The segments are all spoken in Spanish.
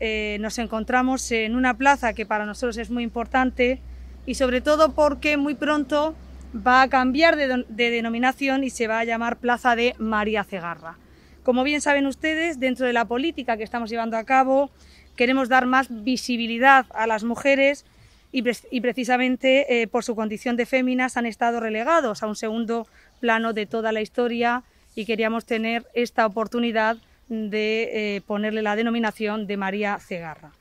Eh, nos encontramos en una plaza que para nosotros es muy importante y sobre todo porque muy pronto va a cambiar de, denominación y se va a llamar Plaza de María Cegarra. Como bien saben ustedes, dentro de la política que estamos llevando a cabo, queremos dar más visibilidad a las mujeres y, precisamente eh, por su condición de féminas han estado relegados a un segundo plano de toda la historia y queríamos tener esta oportunidad de eh, ponerle la denominación de María Cegarra.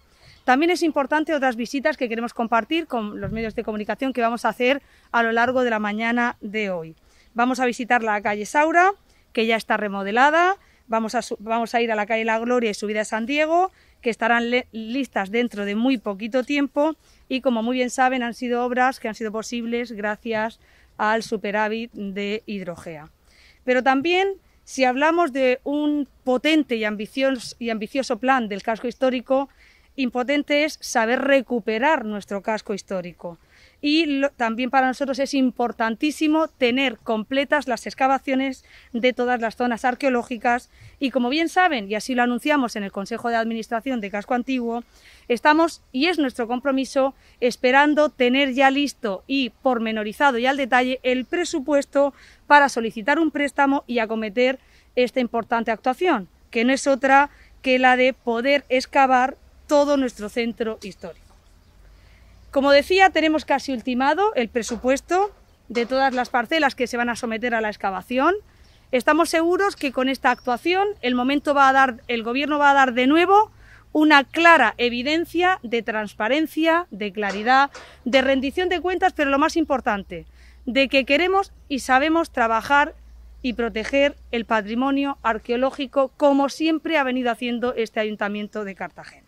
También es importante otras visitas que queremos compartir con los medios de comunicación que vamos a hacer a lo largo de la mañana de hoy. Vamos a visitar la calle Saura, que ya está remodelada, vamos a, vamos a ir a la calle La Gloria y subida a San Diego, que estarán listas dentro de muy poquito tiempo y como muy bien saben han sido obras que han sido posibles gracias al superávit de hidrogea. Pero también si hablamos de un potente y ambicioso, plan del casco histórico, impotente es saber recuperar nuestro casco histórico y también para nosotros es importantísimo tener completas las excavaciones de todas las zonas arqueológicas y como bien saben, y así lo anunciamos en el Consejo de Administración de Casco Antiguo, estamos, y es nuestro compromiso, esperando tener ya listo y pormenorizado y al detalle el presupuesto para solicitar un préstamo y acometer esta importante actuación, que no es otra que la de poder excavar todo nuestro centro histórico. Como decía, tenemos casi ultimado el presupuesto de todas las parcelas que se van a someter a la excavación. Estamos seguros que con esta actuación el momento va a dar, el gobierno va a dar de nuevo una clara evidencia de transparencia, de claridad, de rendición de cuentas, pero lo más importante, de que queremos y sabemos trabajar y proteger el patrimonio arqueológico como siempre ha venido haciendo este Ayuntamiento de Cartagena.